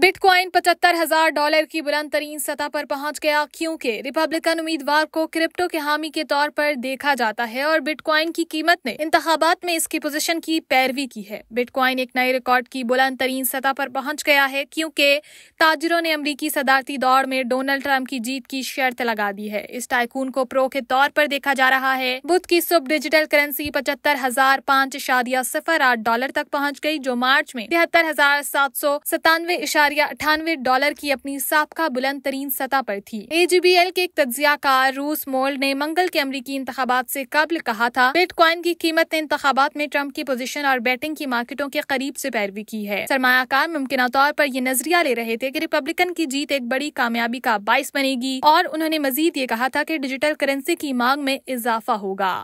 bitcoin पचहत्तर हजार dollar की बुलंद तरीन सतह पर पहुंच गया क्योंकि रिपब्लिकन उम्मीदवार को क्रिप्टो के हामी के तौर पर देखा जाता है और बिटकॉइन की कीमत ने इंतबात में इसकी पोजीशन की पैरवी की है बिटकॉइन एक नए रिकॉर्ड की बुलंद तरीन सतह पर पहुंच गया है क्योंकि ताजरों ने अमरीकी सदारती दौड़ में डोनाल्ड ट्रंप की जीत की शर्त लगा दी है इस टाइकून को प्रो के तौर पर देखा जा रहा है बुध की सुब डिजिटल करेंसी पचहत्तर हजार पांच इशारिया सिफर आठ डॉलर तक पहुँच गयी जो मार्च में तिहत्तर हजार सात सौ सतानवे इशारे इशारिया अठानवे डॉलर की अपनी सबका बुलंद तरीन सतह पर थी ए जी बी एल के एक तजिया कार रूस मोल्ड ने मंगल के अमरीकी इंतबात ऐसी कबल कहा था क्वाइन की कीमत ने इंतबात में ट्रंप की पोजिशन और बैटिंग की मार्केटों के करीब ऐसी पैरवी की है सरमाकार मुमकिन तौर पर ये नजरिया ले रहे थे की रिपब्लिकन की जीत एक बड़ी कामयाबी का बायस बनेगी और उन्होंने मजीद ये कहा था की डिजिटल करेंसी की मांग में इजाफा होगा